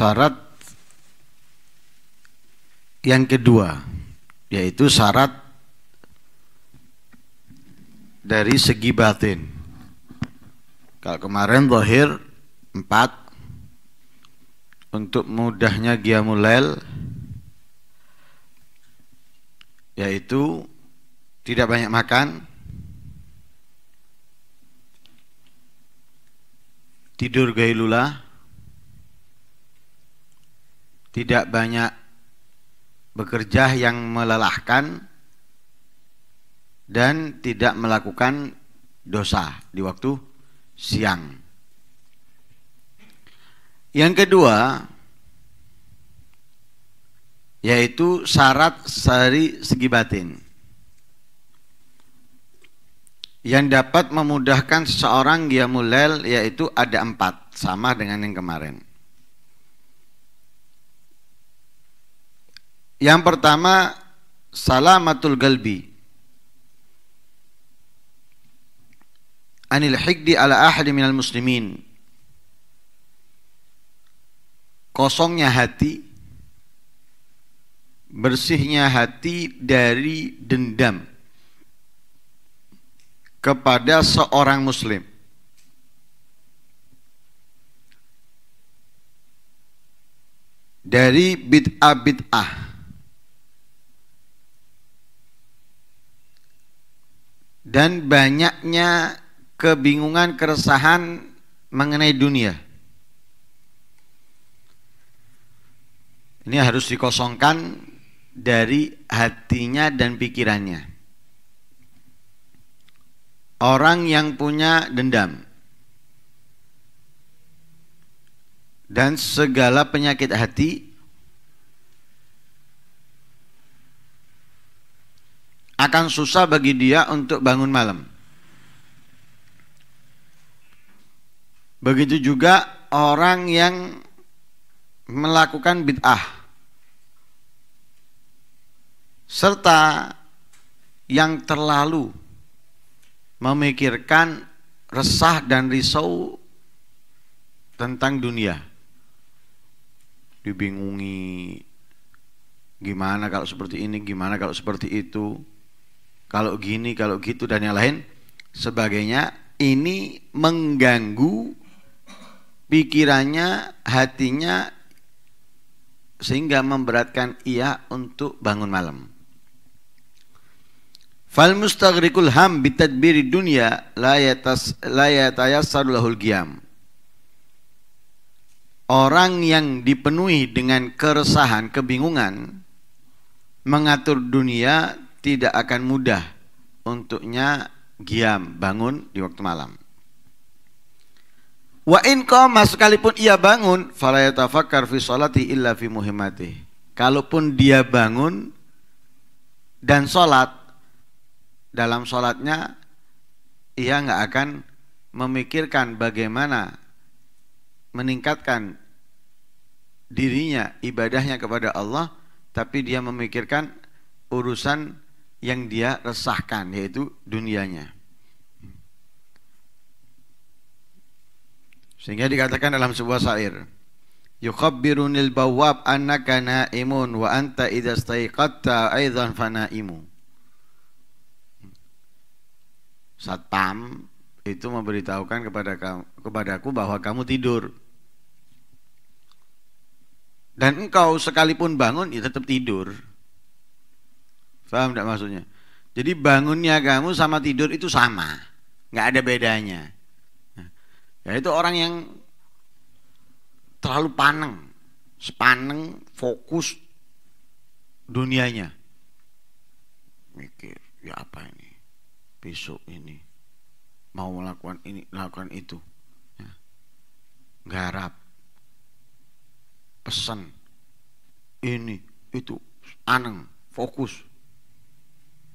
syarat yang kedua yaitu syarat dari segi batin kalau kemarin zahir empat untuk mudahnya dia giamulail yaitu tidak banyak makan tidur gailulah tidak banyak bekerja yang melelahkan dan tidak melakukan dosa di waktu siang. Yang kedua yaitu syarat dari segi batin yang dapat memudahkan seseorang dia giamulail yaitu ada empat sama dengan yang kemarin Yang pertama salamatul galbi anil hikdi ala ahli minal muslimin kosongnya hati bersihnya hati dari dendam kepada seorang muslim dari bid'ah bid'ah dan banyaknya kebingungan keresahan mengenai dunia. Ini harus dikosongkan dari hatinya dan pikirannya. Orang yang punya dendam dan segala penyakit hati akan susah bagi dia untuk bangun malam. Begitu juga orang yang melakukan bid'ah serta yang terlalu memikirkan resah dan risau tentang dunia. Dibingungi gimana kalau seperti ini, gimana kalau seperti itu kalau gini, kalau gitu dan yang lain sebagainya ini mengganggu pikirannya, hatinya sehingga memberatkan ia untuk bangun malam. Fal mustagrikul ham bitadbiri dunya la yatas Orang yang dipenuhi dengan keresahan, kebingungan mengatur dunia tidak akan mudah untuknya giam bangun di waktu malam. Wa in qama sekalipun ia bangun falayatafakkar fi sholati illa fi muhimmati. Kalaupun dia bangun dan sholat dalam sholatnya ia nggak akan memikirkan bagaimana meningkatkan dirinya ibadahnya kepada Allah tapi dia memikirkan urusan yang dia resahkan yaitu dunianya. Sehingga dikatakan dalam sebuah syair, "Yukhabbirunil bawwab annaka na'imun wa anta idza staiqatta aidan fana'imu." Satpam itu memberitahukan kepada kamu, kepadaku bahwa kamu tidur. Dan engkau sekalipun bangun ya tetap tidur. Faham tidak maksudnya? Jadi bangunnya kamu sama tidur itu sama, nggak ada bedanya. ya itu orang yang terlalu paneng, sepaneng fokus dunianya. Mikir, ya apa ini? Besok ini mau melakukan ini, melakukan itu. Ya. Garap, pesan, ini, itu, aneng, fokus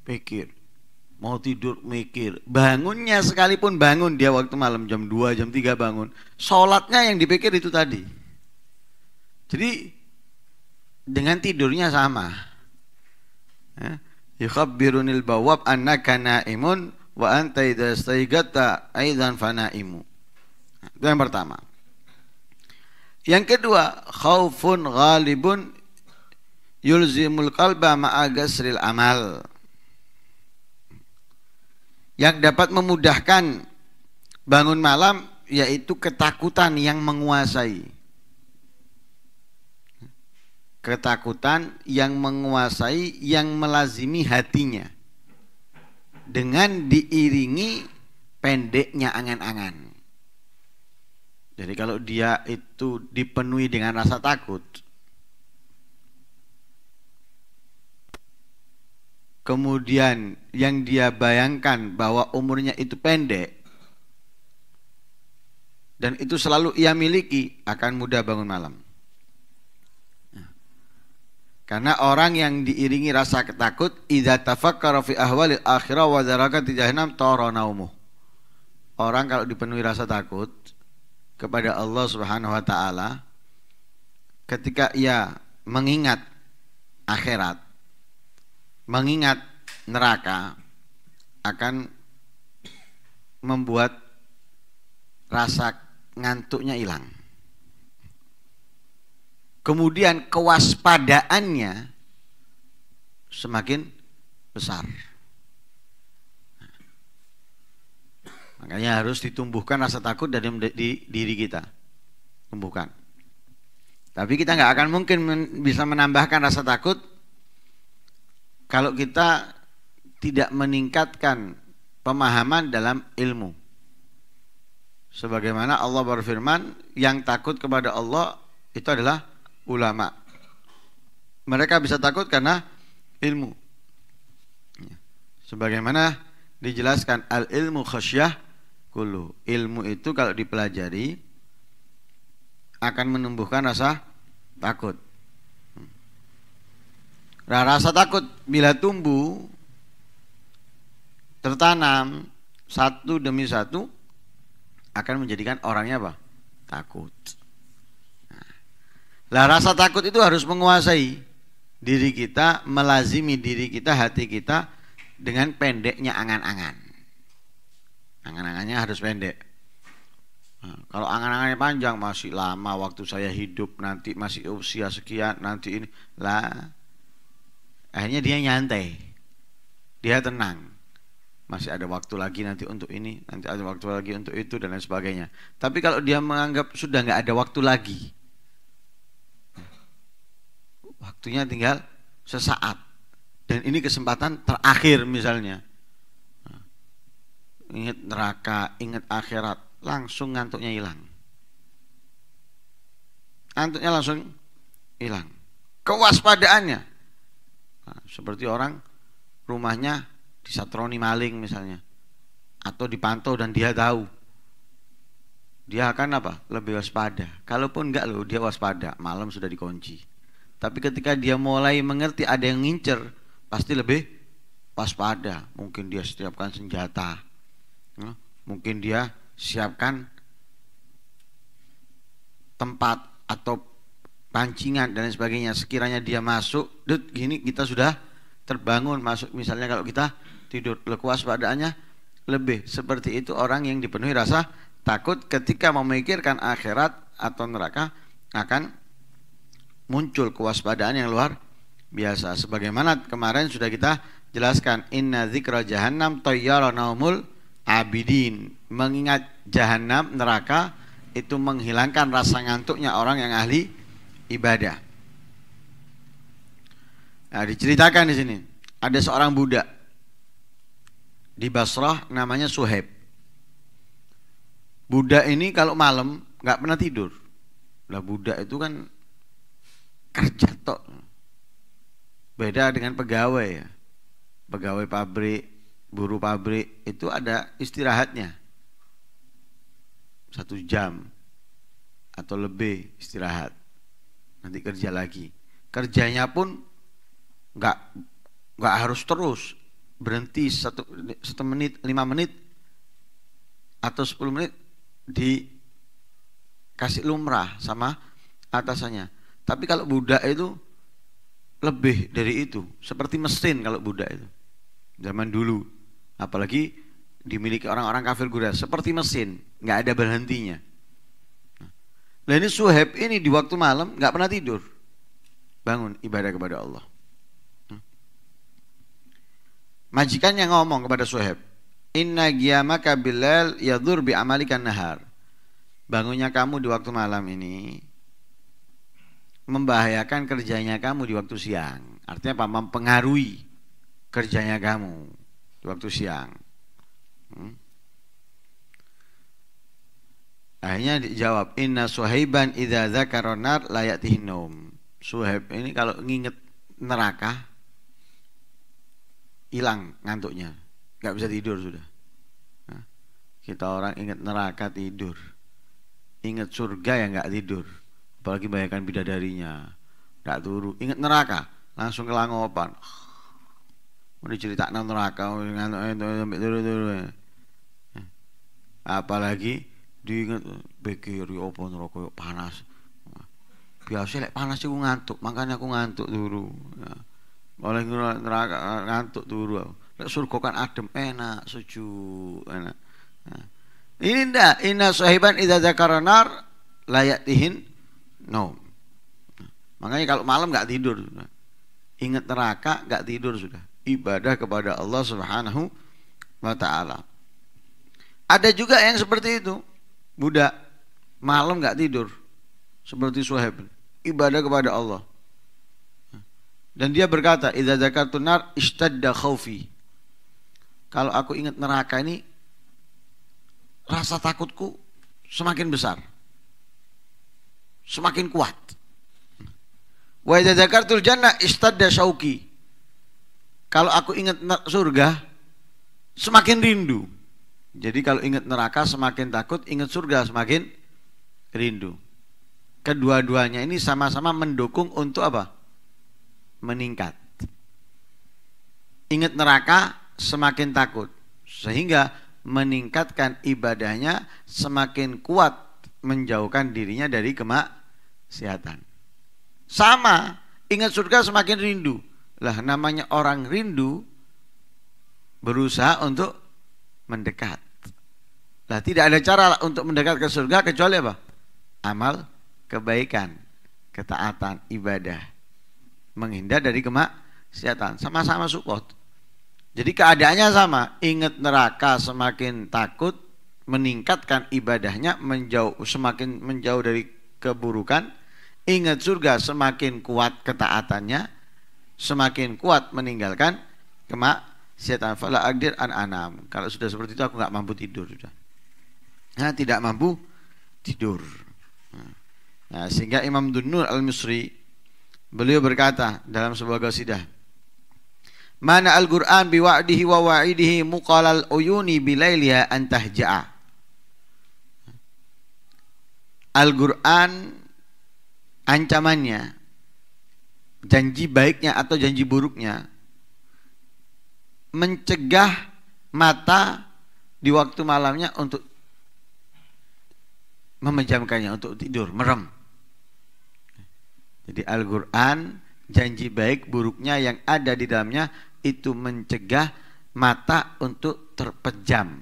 pikir mau tidur mikir bangunnya sekalipun bangun dia waktu malam jam 2 jam 3 bangun sholatnya yang dipikir itu tadi jadi dengan tidurnya sama ya. yukhabbirunil bawab annaka imun wa anta idha staigata aidan fanaimu itu yang pertama yang kedua khaufun ghalibun yulzimul qalba agasril amal yang dapat memudahkan bangun malam yaitu ketakutan yang menguasai ketakutan yang menguasai yang melazimi hatinya dengan diiringi pendeknya angan-angan. Jadi kalau dia itu dipenuhi dengan rasa takut, kemudian yang dia bayangkan bahwa umurnya itu pendek dan itu selalu ia miliki akan mudah bangun malam. Nah, karena orang yang diiringi rasa ketakut idza tafakkara fi ahwalil akhirah wa zarakati jahannam tarawnaumu. Orang kalau dipenuhi rasa takut kepada Allah Subhanahu wa taala ketika ia mengingat akhirat mengingat neraka akan membuat rasa ngantuknya hilang. Kemudian kewaspadaannya semakin besar. Makanya harus ditumbuhkan rasa takut dari diri kita. Tumbuhkan. Tapi kita nggak akan mungkin bisa menambahkan rasa takut kalau kita tidak meningkatkan pemahaman dalam ilmu. Sebagaimana Allah berfirman, yang takut kepada Allah itu adalah ulama. Mereka bisa takut karena ilmu. Sebagaimana dijelaskan al ilmu khasyah kulu. Ilmu itu kalau dipelajari akan menumbuhkan rasa takut. Nah, rasa takut bila tumbuh tertanam satu demi satu akan menjadikan orangnya apa? Takut. Nah, lah rasa takut itu harus menguasai diri kita, melazimi diri kita, hati kita dengan pendeknya angan-angan. Angan-angannya harus pendek. Nah, kalau angan-angannya panjang masih lama waktu saya hidup nanti masih usia sekian nanti ini lah Akhirnya dia nyantai. Dia tenang. Masih ada waktu lagi nanti untuk ini, nanti ada waktu lagi untuk itu dan lain sebagainya. Tapi kalau dia menganggap sudah nggak ada waktu lagi, waktunya tinggal sesaat. Dan ini kesempatan terakhir misalnya. Ingat neraka, ingat akhirat, langsung ngantuknya hilang. Ngantuknya langsung hilang. Kewaspadaannya Nah, seperti orang rumahnya disatroni maling misalnya atau dipantau dan dia tahu dia akan apa lebih waspada kalaupun enggak loh dia waspada malam sudah dikunci tapi ketika dia mulai mengerti ada yang ngincer pasti lebih waspada mungkin dia siapkan senjata nah, mungkin dia siapkan tempat atau pancingan dan sebagainya sekiranya dia masuk dud gini kita sudah terbangun masuk misalnya kalau kita tidur lekuas padanya lebih seperti itu orang yang dipenuhi rasa takut ketika memikirkan akhirat atau neraka akan muncul kewaspadaan yang luar biasa sebagaimana kemarin sudah kita jelaskan inna zikra jahannam tayyara naumul abidin mengingat jahannam neraka itu menghilangkan rasa ngantuknya orang yang ahli ibadah. Nah, diceritakan di sini ada seorang budak di Basrah namanya Suhaib. Budak ini kalau malam nggak pernah tidur. Lah budak itu kan kerja tok. Beda dengan pegawai ya. Pegawai pabrik, buruh pabrik itu ada istirahatnya. Satu jam atau lebih istirahat nanti kerja lagi kerjanya pun nggak nggak harus terus berhenti satu satu menit lima menit atau sepuluh menit dikasih lumrah sama atasannya tapi kalau budak itu lebih dari itu seperti mesin kalau budak itu zaman dulu apalagi dimiliki orang-orang kafir gura seperti mesin nggak ada berhentinya Nah ini suheb ini di waktu malam nggak pernah tidur. Bangun ibadah kepada Allah. Majikannya ngomong kepada Suheb, "Inna giyamaka bilal yadur bi amalikan nahar." Bangunnya kamu di waktu malam ini membahayakan kerjanya kamu di waktu siang. Artinya apa? Mempengaruhi kerjanya kamu di waktu siang. Hmm? Akhirnya dijawab, "Inna Suhaiban idha zakaronar layak tihnum Suhaib ini kalau nginget neraka hilang ngantuknya, nggak bisa tidur sudah. Nah, kita orang inget neraka tidur, inget surga yang nggak tidur, apalagi bayangkan bidadarinya, nggak turu, inget neraka langsung kelangopan. Mau cerita neraka, ngantuk, eh, Apalagi ngantuk, diinget pikir yo apa neraka yo panas. Nah, biasa lek panas iku ngantuk, makanya aku ngantuk dulu Ya. Oleh neraka ngantuk dulu Lek surga kan adem, enak, sejuk, enak. Nah. Ini ndak, inna sahiban idza zakara nar layatihin no. Nah, makanya kalau malam nggak tidur, inget ingat neraka nggak tidur sudah. Ibadah kepada Allah Subhanahu wa taala. Ada juga yang seperti itu budak malam nggak tidur seperti Suhaib ibadah kepada Allah dan dia berkata idza zakartun nar istadda kalau aku ingat neraka ini rasa takutku semakin besar semakin kuat wa idza zakartul jannah sauki syauki kalau aku ingat surga semakin rindu jadi kalau ingat neraka semakin takut, ingat surga semakin rindu. Kedua-duanya ini sama-sama mendukung untuk apa? Meningkat. Ingat neraka semakin takut. Sehingga meningkatkan ibadahnya semakin kuat menjauhkan dirinya dari kemaksiatan. Sama, ingat surga semakin rindu. Lah namanya orang rindu berusaha untuk mendekat lah tidak ada cara untuk mendekat ke surga kecuali apa? Amal kebaikan, ketaatan, ibadah. Menghindar dari kemaksiatan. Sama-sama support Jadi keadaannya sama. Ingat neraka semakin takut, meningkatkan ibadahnya menjauh semakin menjauh dari keburukan. Ingat surga semakin kuat ketaatannya, semakin kuat meninggalkan kemaksiatan. Fala agdir an anam. Kalau sudah seperti itu aku nggak mampu tidur sudah nah, tidak mampu tidur. Nah, sehingga Imam Dunnur Al-Misri beliau berkata dalam sebuah qasidah Mana Al-Qur'an biwa'dihi wa wa'idihi muqalal uyuni bilailiha antah Al-Qur'an ancamannya janji baiknya atau janji buruknya mencegah mata di waktu malamnya untuk memejamkannya untuk tidur, merem. Jadi Al-Quran janji baik buruknya yang ada di dalamnya itu mencegah mata untuk terpejam,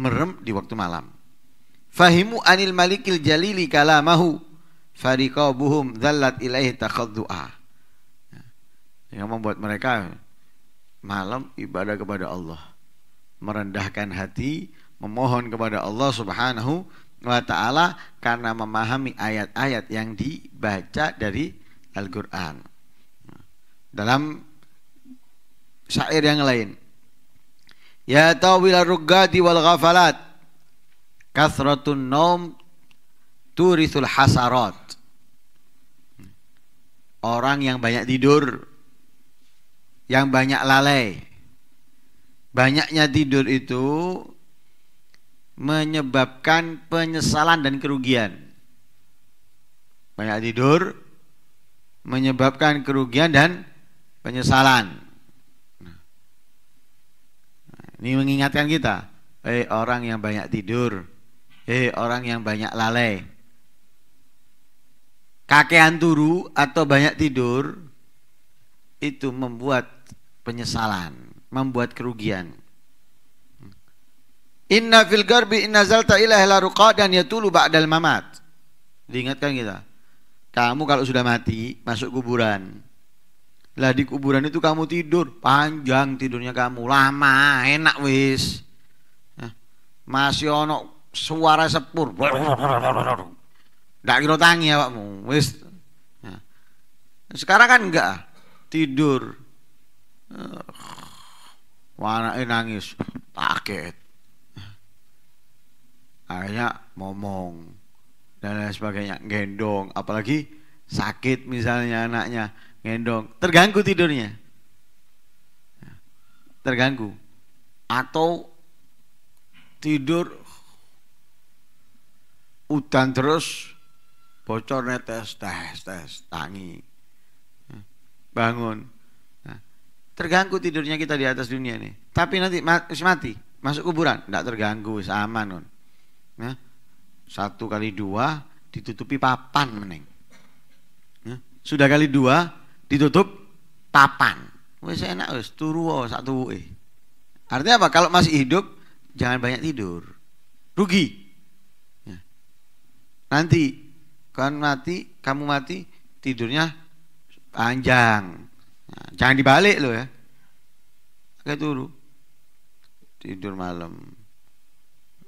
merem di waktu malam. Fahimu anil malikil jalili kalamahu buhum zallat ilaihi takhaddu'a. Ya, yang membuat mereka malam ibadah kepada Allah, merendahkan hati, memohon kepada Allah Subhanahu wa taala karena memahami ayat-ayat yang dibaca dari Al-Qur'an. Dalam syair yang lain. Ya tawil ruggadi wal ghafalat kasratun naum turithul hasarat. Orang yang banyak tidur, yang banyak lalai, banyaknya tidur itu menyebabkan penyesalan dan kerugian. Banyak tidur menyebabkan kerugian dan penyesalan. Nah. Ini mengingatkan kita, eh hey, orang yang banyak tidur, eh hey, orang yang banyak lalai. Kakean turu atau banyak tidur itu membuat penyesalan, membuat kerugian. Inna fil garbi inna zalta ilahila ruqa dan yatulu ba'dal mamat. Diingatkan kita. Kamu kalau sudah mati masuk kuburan. Lah di kuburan itu kamu tidur, panjang tidurnya kamu, lama, enak wis. Ya. masih ono suara sepur. Ndak kira tangi awakmu, wis. Ya. sekarang kan enggak tidur. Eh, Wah, nangis, paket akhirnya ngomong dan lain sebagainya gendong apalagi sakit misalnya anaknya gendong terganggu tidurnya terganggu atau tidur udan terus bocor netes tes tes tangi bangun nah, terganggu tidurnya kita di atas dunia nih tapi nanti mati, masuk kuburan tidak terganggu aman non Ya. satu kali dua ditutupi papan meneng ya. sudah kali dua ditutup papan wes enak wes turu satu eh artinya apa kalau masih hidup jangan banyak tidur rugi ya. nanti kan mati kamu mati tidurnya panjang jangan dibalik lo ya kayak turu tidur malam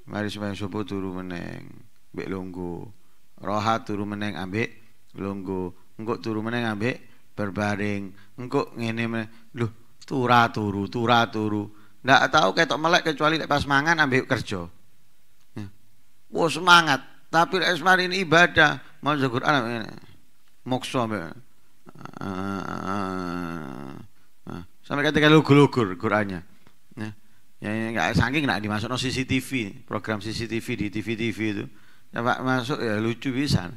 mari supaya sopo turu meneng Ambek longgo roha turu meneng ambek longgo engkau turu meneng ambek berbaring engkau ngene meneng Loh tura turu tura turu nggak tahu ketok melek kecuali pas mangan ambek kerja ya. Wow, semangat tapi lek mari Mau ibadah anak ini mokso ambek ah, ah, ah, sampai ketika lugur-lugur Qurannya Ya, ya nggak saking nggak dimasuk no CCTV, program CCTV di TV-TV itu. Ya Pak masuk ya lucu bisa.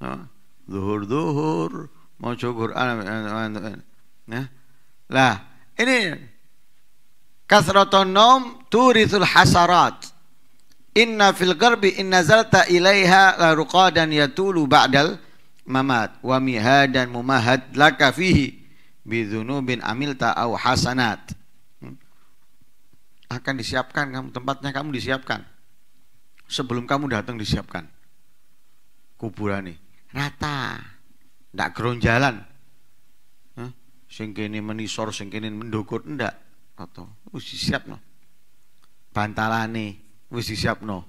No. Duhur duhur mau cukur ya. Lah, ini kasroton nom turithul hasarat. Inna fil garbi inna zalta ilaiha la ruqadan yatulu ba'dal mamat wa mihadan mumahad laka fihi bidhunubin amilta au hasanat akan disiapkan kamu tempatnya kamu disiapkan sebelum kamu datang disiapkan kuburan nih rata ndak geronjalan Hah? sing kene menisor ndak Atau, mendokot ndak no. wis disiapno bantalane wis no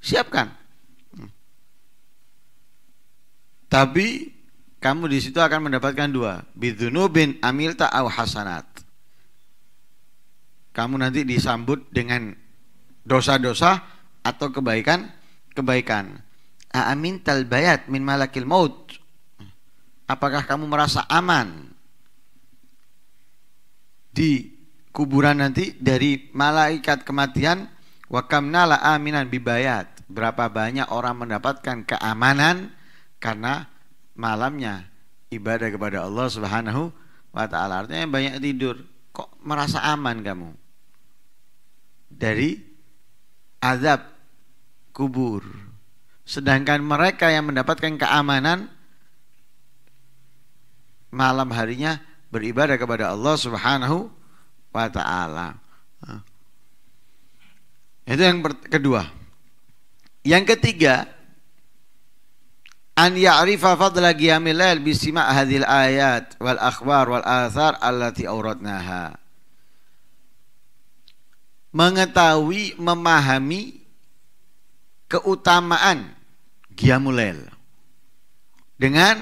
siapkan hmm. tapi kamu di situ akan mendapatkan dua bidunubin amilta au hasanat kamu nanti disambut dengan dosa-dosa atau kebaikan kebaikan. Amin talbayat min malakil maut. Apakah kamu merasa aman di kuburan nanti dari malaikat kematian? Wa kamnala aminan bibayat. Berapa banyak orang mendapatkan keamanan karena malamnya ibadah kepada Allah Subhanahu wa taala. Artinya banyak tidur kok merasa aman kamu dari azab kubur sedangkan mereka yang mendapatkan keamanan malam harinya beribadah kepada Allah Subhanahu wa taala. Itu yang kedua. Yang ketiga, an ya'rifa fadla qiyamil lail sima' hadhil ayat wal akhbar wal athar allati awradnaha mengetahui memahami keutamaan qiyamul lail dengan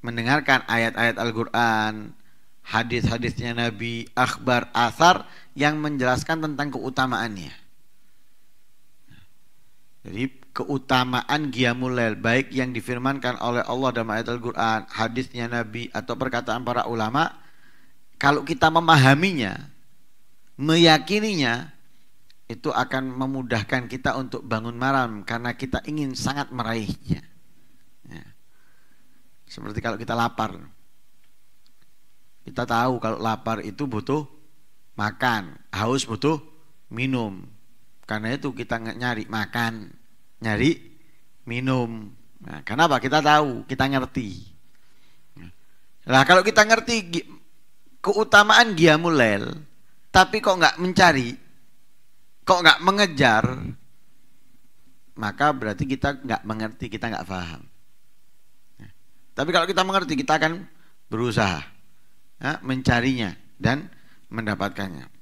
mendengarkan ayat-ayat Al-Qur'an hadis-hadisnya Nabi, akhbar, asar yang menjelaskan tentang keutamaannya. Jadi keutamaan Qiyamul Lail baik yang difirmankan oleh Allah dalam ayat Al-Qur'an, hadisnya Nabi atau perkataan para ulama kalau kita memahaminya, meyakininya itu akan memudahkan kita untuk bangun malam karena kita ingin sangat meraihnya. Ya. Seperti kalau kita lapar. Kita tahu kalau lapar itu butuh makan, haus butuh minum. Karena itu kita nyari makan nyari minum. Nah, kenapa? Kita tahu, kita ngerti. Nah, kalau kita ngerti keutamaan dia giamulail, tapi kok nggak mencari, kok nggak mengejar, maka berarti kita nggak mengerti, kita nggak paham. Nah, tapi kalau kita mengerti, kita akan berusaha ya, mencarinya dan mendapatkannya.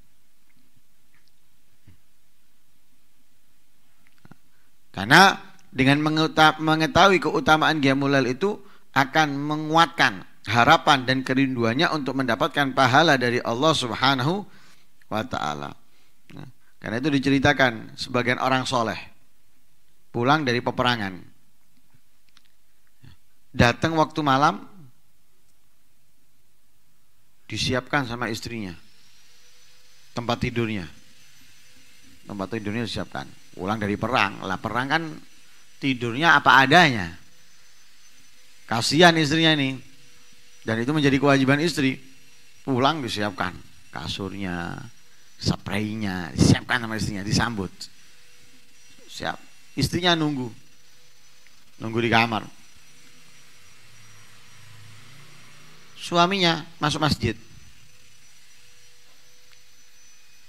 Karena dengan mengetahui keutamaan Giamulail itu akan menguatkan harapan dan kerinduannya untuk mendapatkan pahala dari Allah Subhanahu wa taala. Nah, karena itu diceritakan sebagian orang soleh pulang dari peperangan. Datang waktu malam disiapkan sama istrinya tempat tidurnya. Tempat tidurnya disiapkan pulang dari perang lah perang kan tidurnya apa adanya kasihan istrinya ini dan itu menjadi kewajiban istri pulang disiapkan kasurnya spraynya disiapkan sama istrinya disambut siap istrinya nunggu nunggu di kamar suaminya masuk masjid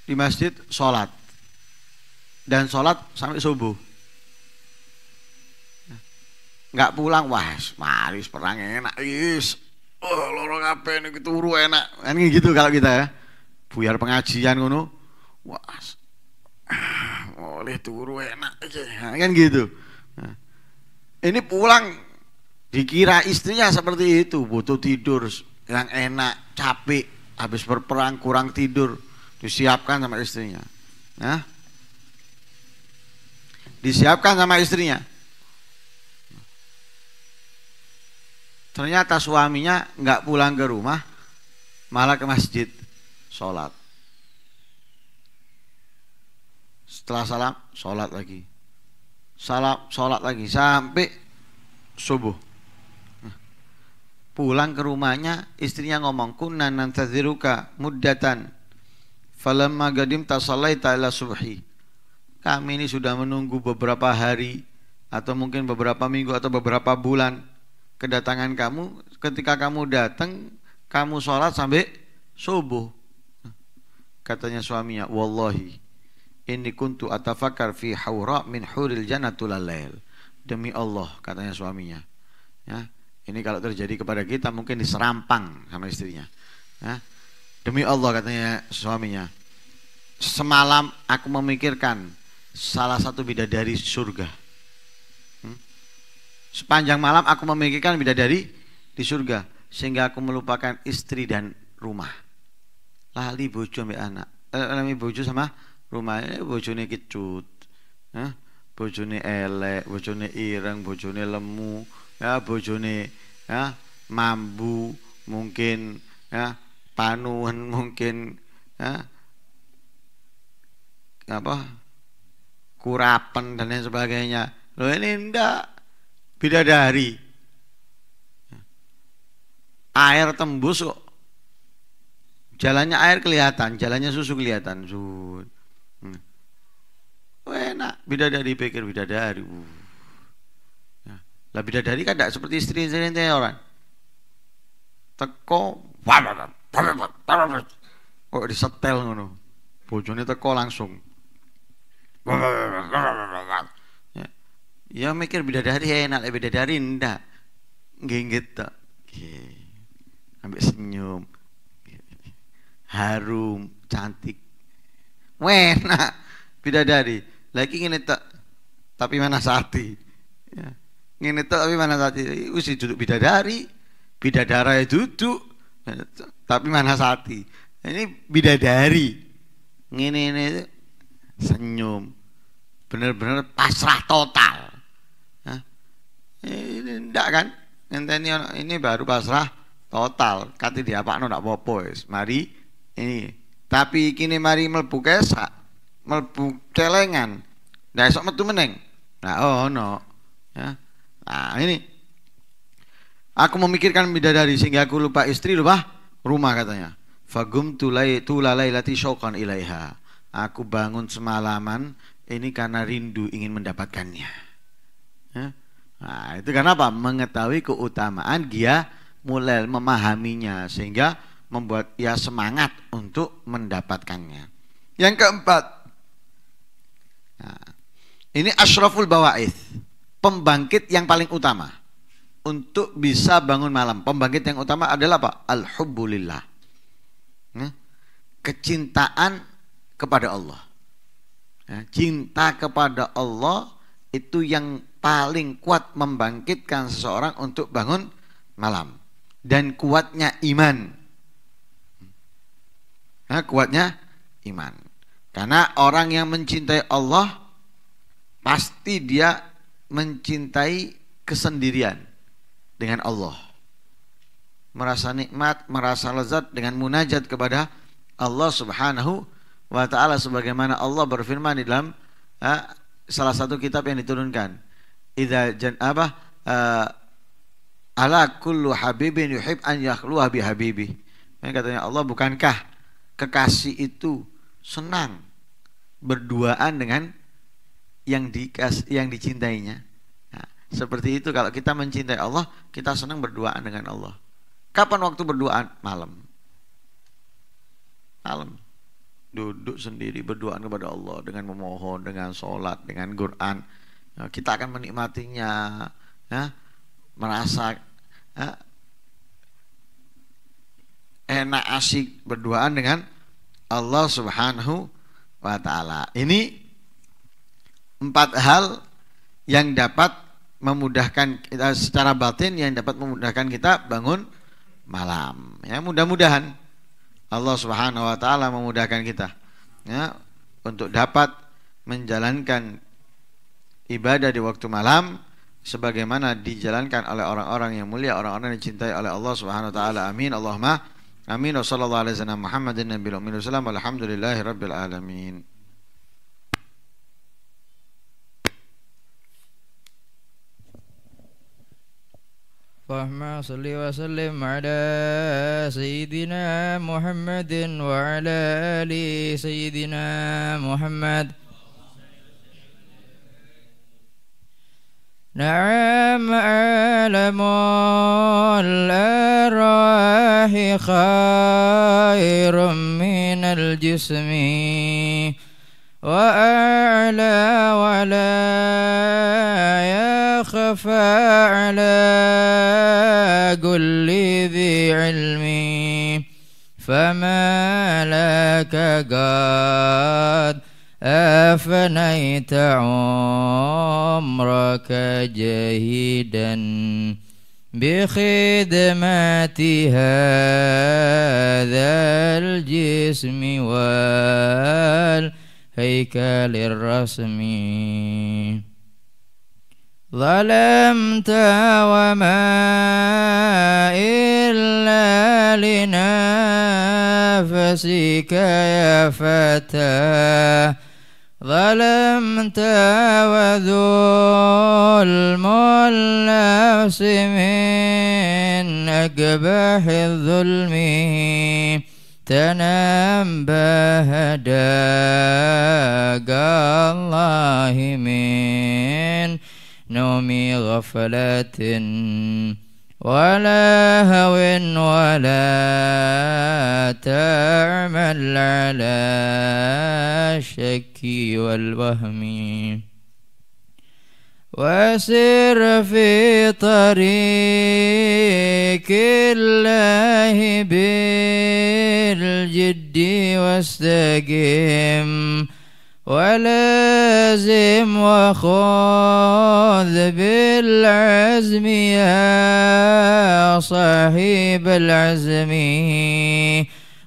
di masjid sholat dan sholat sampai subuh nggak pulang wah maris perang enak is oh, lorong apa ini gitu, uru enak kan gitu kalau kita ya buyar pengajian ngono wah ah, turu enak nah, kan gitu nah, ini pulang dikira istrinya seperti itu butuh tidur yang enak capek habis berperang kurang tidur disiapkan sama istrinya nah disiapkan sama istrinya. Ternyata suaminya nggak pulang ke rumah, malah ke masjid sholat. Setelah salam, sholat lagi. Salam, sholat lagi sampai subuh. Pulang ke rumahnya, istrinya ngomong, nanti nantaziruka muddatan. Falamma gadim tasallai ta'ala subhi kami ini sudah menunggu beberapa hari atau mungkin beberapa minggu atau beberapa bulan kedatangan kamu. Ketika kamu datang, kamu sholat sampai subuh. Katanya suaminya, wallahi ini kuntu atafakar fi haura min huril jannatul lail. Demi Allah, katanya suaminya. Ya, ini kalau terjadi kepada kita mungkin diserampang sama istrinya. Ya. Demi Allah katanya suaminya. Semalam aku memikirkan salah satu bidadari surga. Hmm? Sepanjang malam aku memikirkan bidadari di surga sehingga aku melupakan istri dan rumah. Lali bojo mbek anak. Eh, Lali bojo sama rumah. Eh, bojone kecut. Hah? Eh, bojone elek, bojone ireng, bojone lemu, ya bojone ya mambu, mungkin ya panuan mungkin ya apa kurapan dan lain sebagainya lo ini ndak bidadari air tembus kok jalannya air kelihatan jalannya susu kelihatan sud, Hmm. enak bidadari pikir bidadari uh. lah bidadari kan tidak seperti istri-istri orang teko kok disetel ngono bojone teko langsung ya, ya mikir bidadari ya enak lebih bidadari ndak genggit tak ambil senyum harum cantik wena bidadari lagi ini tak tapi mana sati ya. ini tak tapi mana sati usi duduk bidadari bidadara ya duduk tapi mana sati ini bidadari ini ini senyum benar-benar pasrah total nah, ini ndak kan ini, ini baru pasrah total kati dia pak ndak popo mari ini tapi kini mari melbu kesa melbu celengan dah esok metu meneng nah oh no ya nah ini aku memikirkan bidadari sehingga aku lupa istri lupa rumah katanya fagum tulai tulalai lati syauqan ilaiha Aku bangun semalaman ini karena rindu ingin mendapatkannya. Ya? Nah, itu karena apa? Mengetahui keutamaan dia mulai memahaminya sehingga membuat ia semangat untuk mendapatkannya. Yang keempat, nah, ini ashraful bawaith pembangkit yang paling utama untuk bisa bangun malam. Pembangkit yang utama adalah apa? Al-hubbulillah, ya? Kecintaan kepada Allah. Ya, cinta kepada Allah itu yang paling kuat membangkitkan seseorang untuk bangun malam dan kuatnya iman. Nah, kuatnya iman. Karena orang yang mencintai Allah pasti dia mencintai kesendirian dengan Allah. Merasa nikmat, merasa lezat dengan munajat kepada Allah Subhanahu wa wa taala sebagaimana Allah berfirman di dalam ha, salah satu kitab yang diturunkan idza jan apa uh, ala kullu habibin yuhib an yakhluha bi habibi yang katanya Allah bukankah kekasih itu senang berduaan dengan yang dikas yang dicintainya nah, seperti itu kalau kita mencintai Allah kita senang berduaan dengan Allah kapan waktu berduaan malam malam duduk sendiri berdoa kepada Allah dengan memohon, dengan sholat, dengan Quran, ya, kita akan menikmatinya, ya, merasa ya, enak asik berduaan dengan Allah Subhanahu wa taala. Ini empat hal yang dapat memudahkan kita secara batin yang dapat memudahkan kita bangun malam. Ya, mudah-mudahan Allah Subhanahu wa taala memudahkan kita ya untuk dapat menjalankan ibadah di waktu malam sebagaimana dijalankan oleh orang-orang yang mulia, orang-orang yang dicintai oleh Allah Subhanahu wa taala. Amin. Allahumma amin. Wassallallahu alaihi wasallam Muhammadin nabiyil Alhamdulillahirabbil alamin. اللهم صل وسلم على سيدنا محمد وعلى آل سيدنا محمد نعم عالم الأرواح خير من الجسم وأعلى ولا يخفى على كل ذي علم فما لك قد أفنيت عمرك جهيدا بخدمة هذا الجسم والجسم هيكل الرسم ظلمت وما إلا لنفسك يا فتى ظلمت وذلم النفس من أقبح الظلم تنام هداك الله من نوم غفلة ولا هو ولا تعمل على الشك والوهم وسر في طريق الله بالجد واستقم ولازم وخذ بالعزم يا صاحب العزم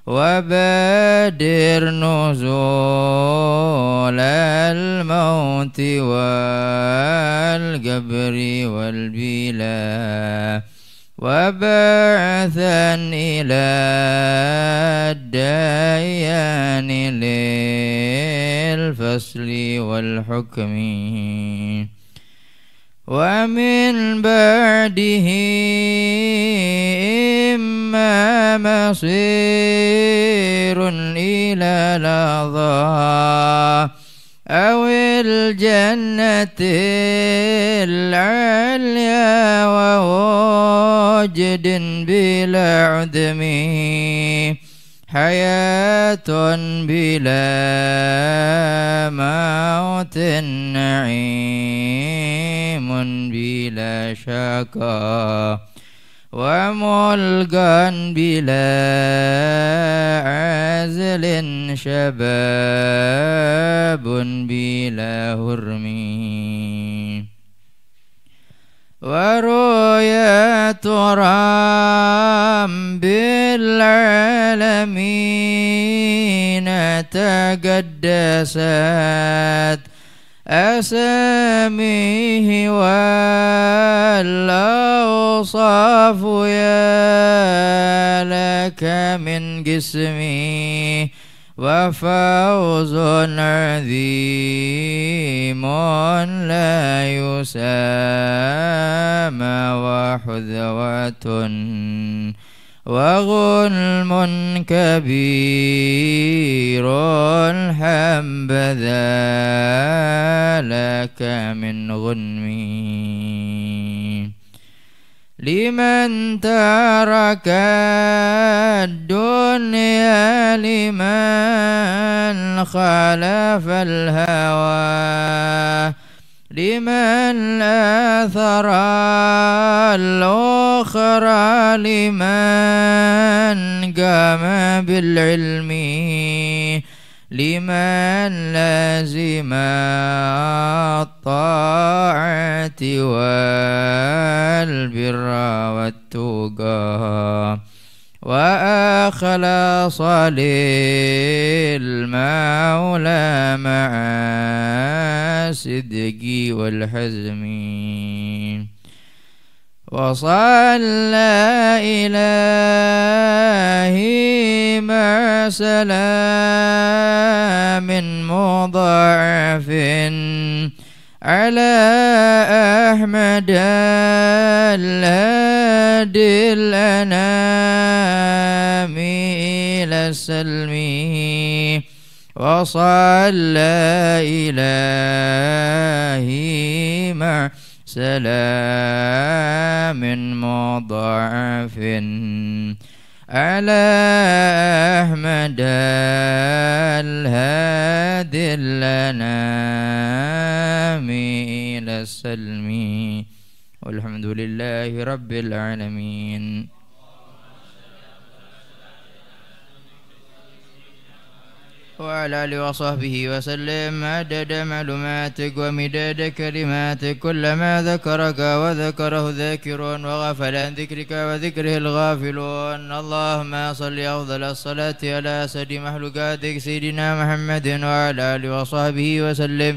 وبادر نزول الموت والقبر والبلا وبعثا إلى الديان للفصل والحكم ومن بعده إما مصير إلى لظى أو الجنة العليا ووجد بلا عدم حياة بلا موت نعيم بلا شكر وملكا بلا عزل شباب بلا هرم ورؤية رب بالعالمين تقدست أساميه والأوصاف يا لك من جسمي وفوز عظيم لا يسامى وحذوة وظلم كبير حبذا لك من غنم لمن ترك الدنيا لمن خلف الهوى لمن ثرى الأخرى لمن قام بالعلم لمن لازم الطاعة والبر والتقى وأخلص لي المولى مع صدقي والحزم وصلى إلهي مع سلام مضاعف على أحمد الهادي الأنام إلى السلم وصلى إلهي مع سلام مضعف على أحمد الهادي سلمي والحمد لله رب العالمين وعلى آله وصحبه وسلم عدد معلوماتك ومداد كلماتك كلما ذكرك وذكره ذاكرون وغفل عن ذكرك وذكره الغافلون اللهم صل أفضل الصلاة على سيد مخلوقاتك سيدنا محمد وعلى آله وصحبه وسلم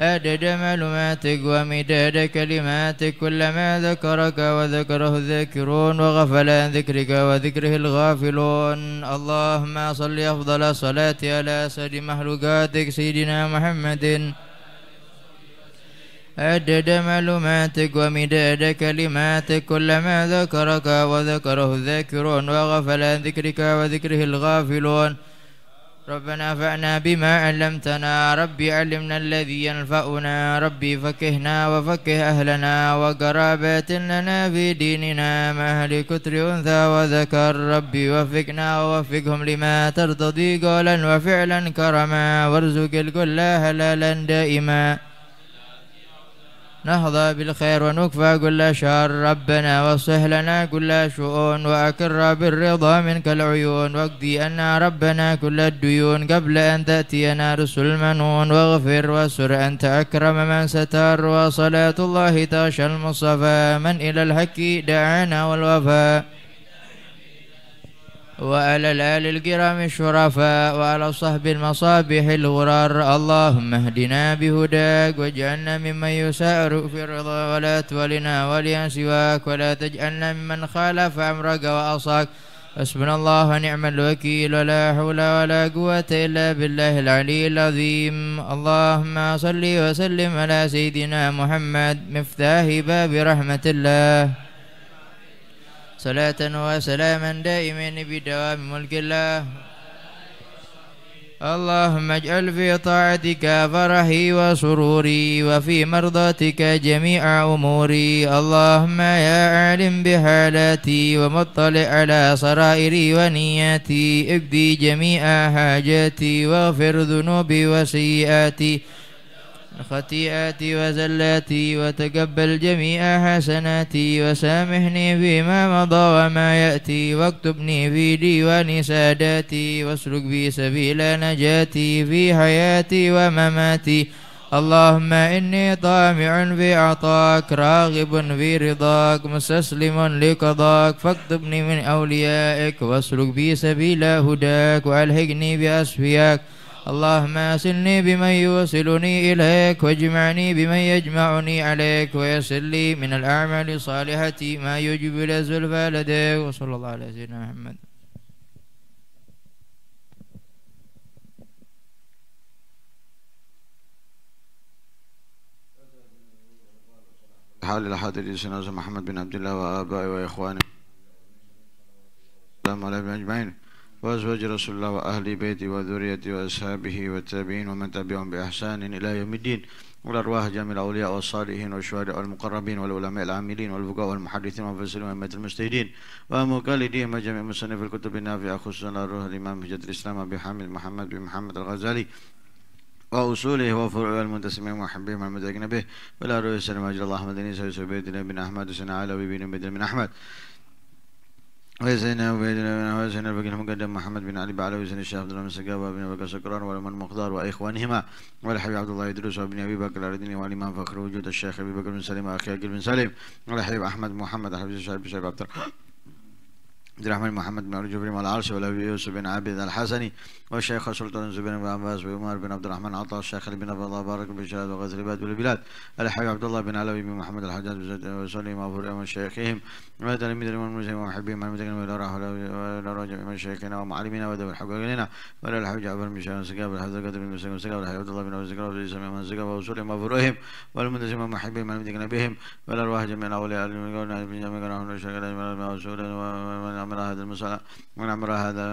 أدد معلوماتك ومداد كلماتك كلما ذكرك وذكره الذاكرون وغفل عن ذكرك وذكره الغافلون اللهم صل أفضل الصلاة على سيد مخلوقاتك سيدنا محمد أدد معلوماتك ومداد كلماتك كلما ذكرك وذكره الذاكرون وغفل عن ذكرك وذكره الغافلون ربنا فعنا بما علمتنا ربي علمنا الذي ينفعنا ربي فكهنا وفكه أهلنا وقرابات لنا في ديننا ما أهل كتر أنثى وذكر ربي وفقنا ووفقهم لما ترتضي قولا وفعلا كرما وارزق الكل هلالا دائما نهضى بالخير ونكفى كل شر ربنا واصلح لنا كل شؤون وأكر بالرضا منك العيون واقضي أنا ربنا كل الديون قبل أن تأتينا رسل المنون واغفر وسر أنت أكرم من ستر وصلاة الله تغشى المصطفى من إلى الحق دعانا والوفاء وعلى الآل الكرام الشرفاء وعلى صحب المصابيح الغرار اللهم اهدنا بهداك واجعلنا ممن يسار في الرضا ولا تولنا وليا سواك ولا تجعلنا ممن خالف أمرك وأصاك حسبنا الله ونعم الوكيل ولا حول ولا قوة إلا بالله العلي العظيم اللهم صل وسلم على سيدنا محمد مفتاح باب رحمة الله صلاة وسلاما دائما بدوام ملك الله اللهم اجعل في طاعتك فرحي وسروري وفي مرضاتك جميع أموري اللهم يا عالم بحالاتي ومطلع على سرائري ونياتي اقضي جميع حاجاتي واغفر ذنوبي وسيئاتي خطيئاتي وزلاتي وتقبل جميع حسناتي وسامحني فيما مضى وما يأتي واكتبني في ديوان ساداتي واسلك بي سبيل نجاتي في حياتي ومماتي اللهم إني طامع في عطاك راغب في رضاك مستسلم لقضاك فاكتبني من أوليائك واسلك بي سبيل هداك وألحقني بأسفياك اللهم أسلني بمن يوصلني إليك واجمعني بمن يجمعني عليك ويسر لي من الأعمال صالحة ما يجب إلى زلفى لديك وصلى الله على سيدنا محمد حال الحاضر سيدنا محمد بن عبد الله وآبائي وإخواني السلام عليكم أجمعين وأزواج رسول الله وأهل بيته وذريته وأصحابه والتابعين ومن تبعهم بإحسان إلى يوم الدين والأرواح جميع الأولياء والصالحين والشهداء والمقربين والعلماء العاملين والفقهاء والمحدثين والمفسرين وأئمة المجتهدين ومقلديهم وجميع مصنف الكتب النافعة خصوصا روح الإمام حجة الإسلام أبي حامد محمد بن محمد الغزالي وأصوله وفروع المنتسمين ومحبهم والمدركين به ولا رؤية سلم أجل الله أحمد بن سعيد بن أحمد وسنة علوي بن من أحمد ويزينا وبيدنا بن ويزينا بن مقدم محمد بن علي بعلوي زين الشيخ عبد الله بن سقاب وابن بكر سكران والامام مقدار واخوانهما والحبيب عبد الله يدرس وابن ابي بكر الاردني والامام فخر وجود الشيخ ابي بكر بن سليم واخي عقيل بن سليم والحبيب احمد محمد حبيب الشعب شعيب عبد الله عبد الرحمن محمد بن جبري مال العرش والأبي يوسف بن عبد الحسني والشيخ سلطان زبير بن عباس وعمر بن عبد الرحمن عطا الشيخ بن عبد الله بارك بن شهاد وغزل الحبيب عبد الله بن علوي بن محمد الحجاج سليم أبو رئيم وشيخهم وتلاميذ الإمام المسلم ومحبين من المتقين وإلى راح وإلى راجع من شيخنا ومعلمنا ودب الحق وإلينا وإلى الحبيب جعفر بن شهاد سكاب الحمد قدر بن مسلم وسكاب الحبيب عبد الله بن أبي سكاب وإلى من سكاب وسليم أبو رئيم والمنتسم ومحبين من المتقين بهم وإلى أرواح جميع الأولياء المقاولين بن جميع قناه وشيخنا ومن من هذا المسألة من هذا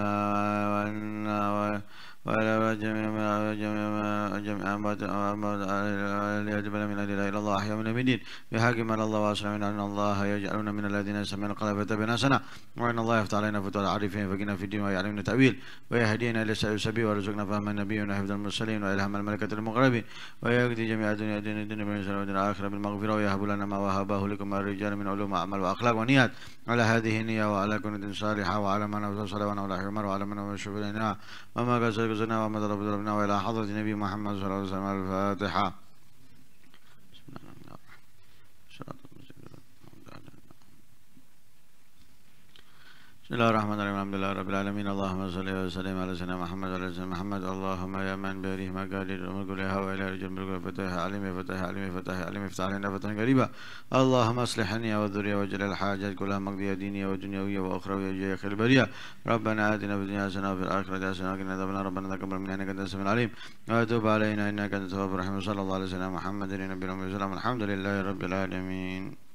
وعلى جميع ما جميع جميع يجب من لا اله الا الله احيا من المدين بحق من الله واسلم ان الله يجعلنا من الذين سمعنا القول فتبعنا سنا وان الله يفتح علينا فتوى العارفين فقنا في الدين ويعلمنا تاويل ويهدينا الى سبيل السبيل ويرزقنا فهم النبي وحفظ المرسلين والهام الملكه المقربين ويقضي جميع دنيا دين الدنيا بالانسان ودين الاخره بالمغفره ويهب لنا ما وهبه لكم الرجال من علوم اعمال واخلاق ونيات على هذه النيه وعلى كنة صالحه وعلى من وصل صلاه وعلى من وشفنا وما قصر أنفسنا وما تربتنا وإلى حضرة النبي محمد صلى الله عليه وسلم الفاتحة بسم الله الرحمن الرحيم الحمد لله رب العالمين اللهم صل وسلم على سيدنا محمد وعلى سيدنا محمد اللهم يا من بيده مقاليد الامور كلها والى رجل ملك فتح عليم فتح عليم فتح عليم افتح علينا فتح قريبا اللهم اصلحني والذريه وجل الحاجات كلها مقضيه دينيه ودنيويه واخرويه يا خير البريه ربنا اتنا في الدنيا حسنه وفي الاخره حسنه وقنا عذاب النار ربنا تقبل منا انك انت السميع العليم وتب علينا انك انت التواب الرحيم صلى الله على سيدنا محمد النبي الامي الحمد لله رب العالمين